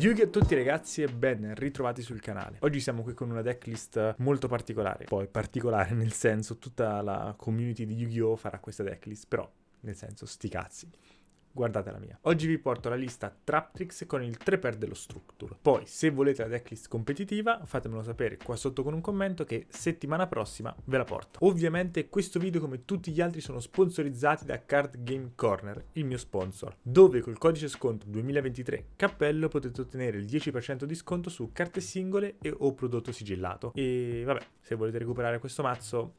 Yugi a tutti ragazzi e ben ritrovati sul canale. Oggi siamo qui con una decklist molto particolare, poi particolare nel senso tutta la community di Yu-Gi-Oh farà questa decklist, però nel senso sti cazzi guardate la mia. Oggi vi porto la lista Traptrix con il 3x dello Structure. Poi, se volete la decklist competitiva, fatemelo sapere qua sotto con un commento che settimana prossima ve la porto. Ovviamente questo video, come tutti gli altri, sono sponsorizzati da Card Game Corner, il mio sponsor, dove col codice sconto 2023 cappello potete ottenere il 10% di sconto su carte singole e o prodotto sigillato. E vabbè, se volete recuperare questo mazzo,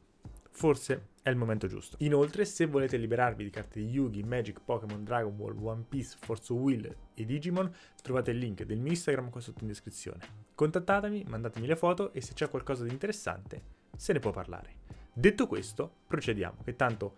forse è il momento giusto. Inoltre, se volete liberarvi di carte di Yugi, Magic, Pokémon, Dragon Ball, One Piece, Forza Will e Digimon, trovate il link del mio Instagram qua sotto in descrizione. Contattatemi, mandatemi le foto e se c'è qualcosa di interessante se ne può parlare. Detto questo, procediamo, che tanto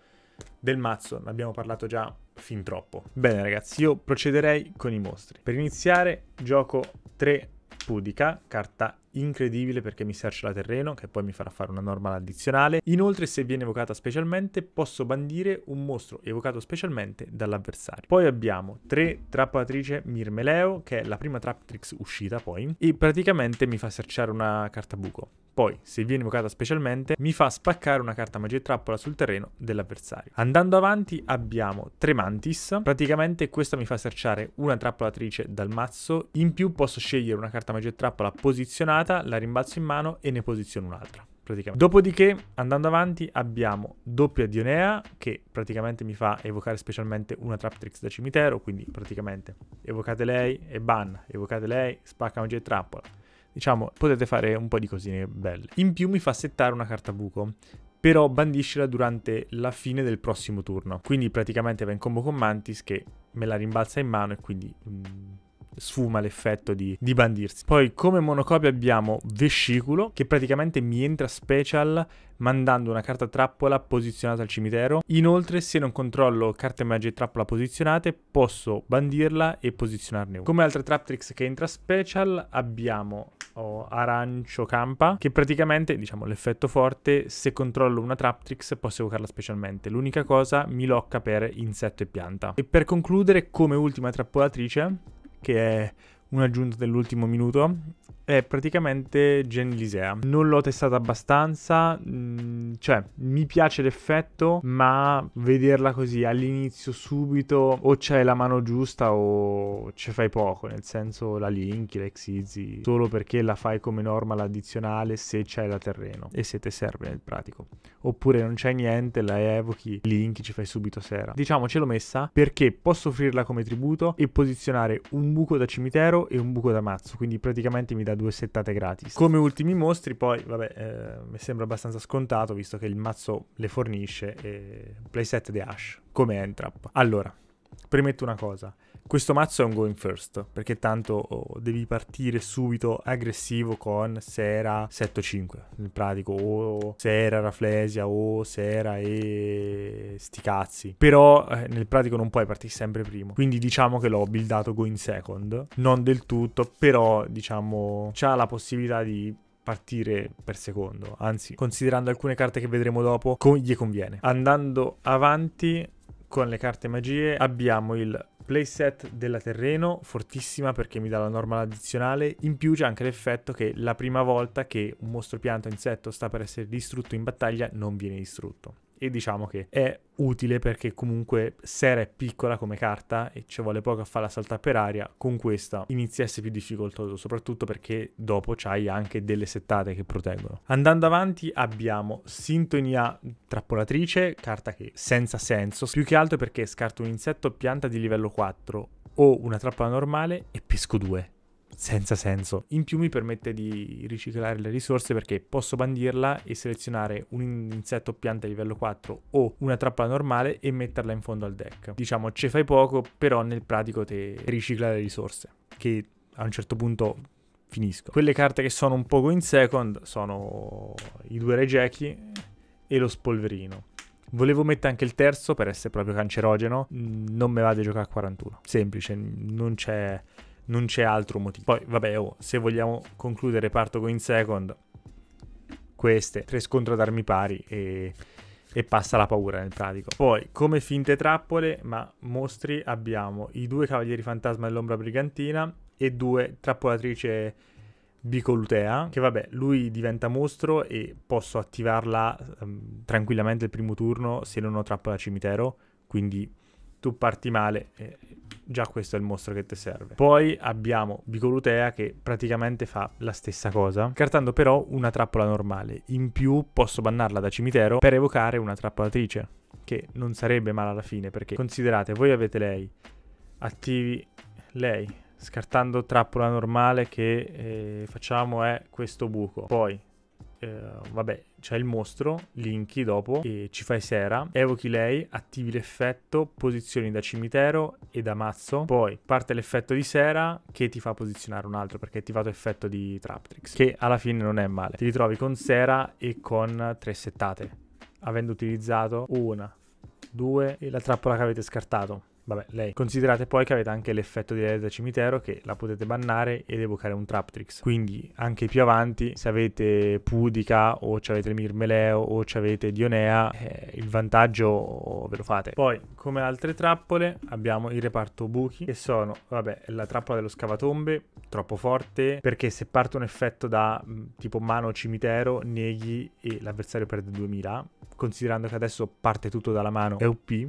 del mazzo ne abbiamo parlato già fin troppo. Bene ragazzi, io procederei con i mostri. Per iniziare gioco 3 pudica, carta incredibile perché mi sercerà terreno, che poi mi farà fare una norma addizionale. Inoltre, se viene evocata specialmente, posso bandire un mostro evocato specialmente dall'avversario. Poi abbiamo tre trappatrice Mirmeleo, che è la prima Traptrix uscita poi, e praticamente mi fa serciare una carta buco. Poi, se viene evocata specialmente, mi fa spaccare una carta magia e trappola sul terreno dell'avversario. Andando avanti abbiamo tre mantis. praticamente questa mi fa searchare una trappolatrice dal mazzo, in più posso scegliere una carta magia e trappola posizionata, la rimbalzo in mano e ne posiziono un'altra. Dopodiché, andando avanti, abbiamo doppia Dionea, che praticamente mi fa evocare specialmente una Trap Traptrix da cimitero, quindi praticamente evocate lei e ban, evocate lei, spacca magia e trappola Diciamo, potete fare un po' di cosine belle. In più mi fa settare una carta buco però bandiscila durante la fine del prossimo turno. Quindi praticamente va in combo con Mantis che me la rimbalza in mano e quindi mm, sfuma l'effetto di, di, bandirsi. Poi come monocopia abbiamo Vescicolo che praticamente mi entra special mandando una carta trappola posizionata al cimitero. Inoltre se non controllo carte magia e trappola posizionate posso bandirla e posizionarne una. Come altre trap tricks che entra special abbiamo o arancio campa, che praticamente, diciamo, l'effetto forte, se controllo una Traptrix posso evocarla specialmente. L'unica cosa mi locca per insetto e pianta. E per concludere, come ultima trappolatrice, che è un'aggiunta dell'ultimo minuto, è praticamente Gen Lisea. Non l'ho testata abbastanza, mh, mm, cioè mi piace l'effetto, ma vederla così all'inizio subito o c'è la mano giusta o ci fai poco, nel senso la linki, la xyz, solo perché la fai come norma l'addizionale se c'è la terreno e se te serve nel pratico. Oppure non c'è niente, la evochi, linki, ci fai subito sera. Diciamo ce l'ho messa perché posso offrirla come tributo e posizionare un buco da cimitero e un buco da mazzo, quindi praticamente mi dà due due settate gratis. Come ultimi mostri, poi, vabbè, eh, mi sembra abbastanza scontato visto che il mazzo le fornisce. E... Playset The Ash come Entrap. Allora, premetto una cosa. Questo mazzo è un going first, perché tanto oh, devi partire subito aggressivo con Sera 7-5, nel pratico, o Sera Raflesia, o Sera e sti cazzi. Però eh, nel pratico non puoi partire sempre primo, quindi diciamo che l'ho buildato going second, non del tutto, però diciamo c'ha la possibilità di partire per secondo, anzi considerando alcune carte che vedremo dopo, gli conviene. Andando avanti con le carte magie abbiamo il playset della terreno, fortissima perché mi dà la norma addizionale, in più c'è anche l'effetto che la prima volta che un mostro pianta insetto sta per essere distrutto in battaglia non viene distrutto e diciamo che è utile perché comunque Sera è piccola come carta e ci vuole poco a farla saltare per aria, con questa inizia a essere più difficoltoso, soprattutto perché dopo c'hai anche delle settate che proteggono. Andando avanti abbiamo Sintonia Trappolatrice, carta che senza senso, più che altro perché scarto un insetto pianta di livello 4 o una trappola normale e pesco 2 senza senso. In più mi permette di riciclare le risorse perché posso bandirla e selezionare un insetto pianta livello 4 o una trappola normale e metterla in fondo al deck. Diciamo, ce fai poco, però nel pratico te ricicla le risorse, che a un certo punto finisco. Quelle carte che sono un poco in second sono i due rejecchi e lo spolverino. Volevo mettere anche il terzo per essere proprio cancerogeno, non me va di giocare a 41. Semplice, non c'è non c'è altro motivo. Poi, vabbè, oh, se vogliamo concludere, parto con in second. Queste, tre scontro ad armi pari e, e passa la paura nel pratico. Poi, come finte trappole, ma mostri, abbiamo i due Cavalieri Fantasma dell'Ombra Brigantina e due Trappolatrice Bicolutea, che vabbè, lui diventa mostro e posso attivarla um, tranquillamente il primo turno se non ho Trappola Cimitero, quindi tu parti male e già questo è il mostro che ti serve. Poi abbiamo Bicolutea che praticamente fa la stessa cosa, cartando però una trappola normale. In più posso bannarla da cimitero per evocare una trappolatrice, che non sarebbe male alla fine, perché considerate, voi avete lei, attivi lei, scartando trappola normale che eh, facciamo è questo buco, poi eh, vabbè, c'è il mostro, Linky dopo, e ci fai sera, evochi lei, attivi l'effetto, posizioni da cimitero e da mazzo, poi parte l'effetto di sera che ti fa posizionare un altro perché è attivato effetto di Traptrix, che alla fine non è male. Ti ritrovi con sera e con tre settate, avendo utilizzato una, due e la trappola che avete scartato. Vabbè, lei. Considerate poi che avete anche l'effetto di lei da Cimitero che la potete bannare ed evocare un Traptrix. Quindi anche più avanti, se avete Pudica o avete Mirmeleo o avete Dionea, eh, il vantaggio ve lo fate. Poi, come altre trappole, abbiamo il reparto buchi che sono, vabbè, la trappola dello scavatombe, troppo forte, perché se parte un effetto da mm, tipo mano cimitero, neghi e l'avversario perde 2000. Considerando che adesso parte tutto dalla mano, è OP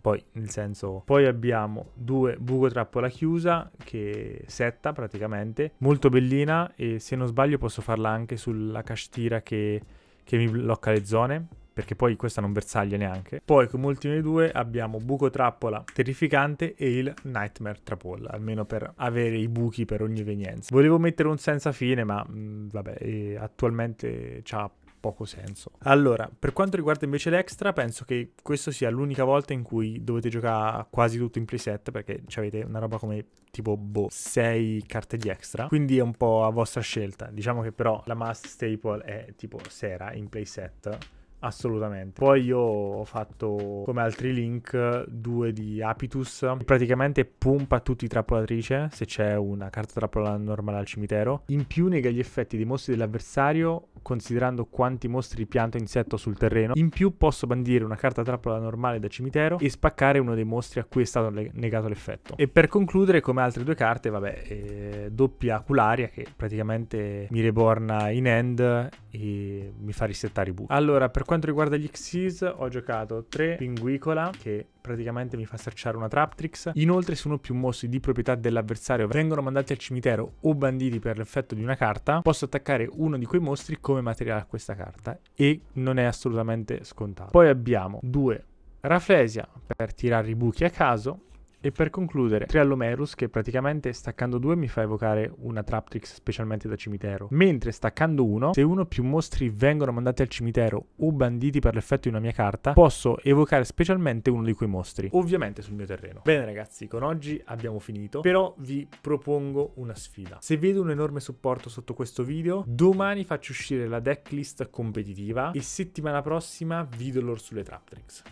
poi, nel senso, poi abbiamo due buco trappola chiusa che setta praticamente, molto bellina e se non sbaglio posso farla anche sulla castiera che, che mi blocca le zone perché poi questa non bersaglia neanche. Poi come ultime due abbiamo Buco Trappola Terrificante e il Nightmare Trappola, almeno per avere i buchi per ogni evenienza. Volevo mettere un senza fine, ma mh, mm, vabbè, attualmente c'ha poco senso. Allora, per quanto riguarda invece l'extra, penso che questa sia l'unica volta in cui dovete giocare quasi tutto in preset perché avete una roba come tipo boh, 6 carte di extra, quindi è un po' a vostra scelta. Diciamo che però la must staple è tipo sera in playset Assolutamente. Poi io ho fatto, come altri link, due di Apitus. praticamente pompa tutti i trappolatrice se c'è una carta trappola normale al cimitero. In più nega gli effetti dei mostri dell'avversario, considerando quanti mostri pianto insetto sul terreno. In più posso bandire una carta trappola normale da cimitero e spaccare uno dei mostri a cui è stato negato l'effetto. E per concludere, come altre due carte, vabbè, eh, doppia cularia che praticamente mi reborna in end e mi fa risettare i buchi. Allora, per quanto riguarda gli Xyz ho giocato 3 Pinguicola che praticamente mi fa stracciare una Traptrix. Inoltre se uno o più mostri di proprietà dell'avversario vengono mandati al cimitero o banditi per l'effetto di una carta, posso attaccare uno di quei mostri come materiale a questa carta e non è assolutamente scontato. Poi abbiamo due Raflesia per tirare i buchi a caso e per concludere, Triallomerus che praticamente staccando due mi fa evocare una Traptrix specialmente da cimitero, mentre staccando uno, se uno o più mostri vengono mandati al cimitero o banditi per l'effetto di una mia carta, posso evocare specialmente uno di quei mostri, ovviamente sul mio terreno. Bene ragazzi, con oggi abbiamo finito, però vi propongo una sfida. Se vedo un enorme supporto sotto questo video, domani faccio uscire la decklist competitiva e settimana prossima video lore sulle Traptrix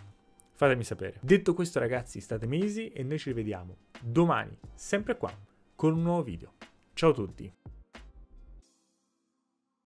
fatemi sapere. Detto questo ragazzi, state mesi e noi ci rivediamo domani, sempre qua, con un nuovo video. Ciao a tutti!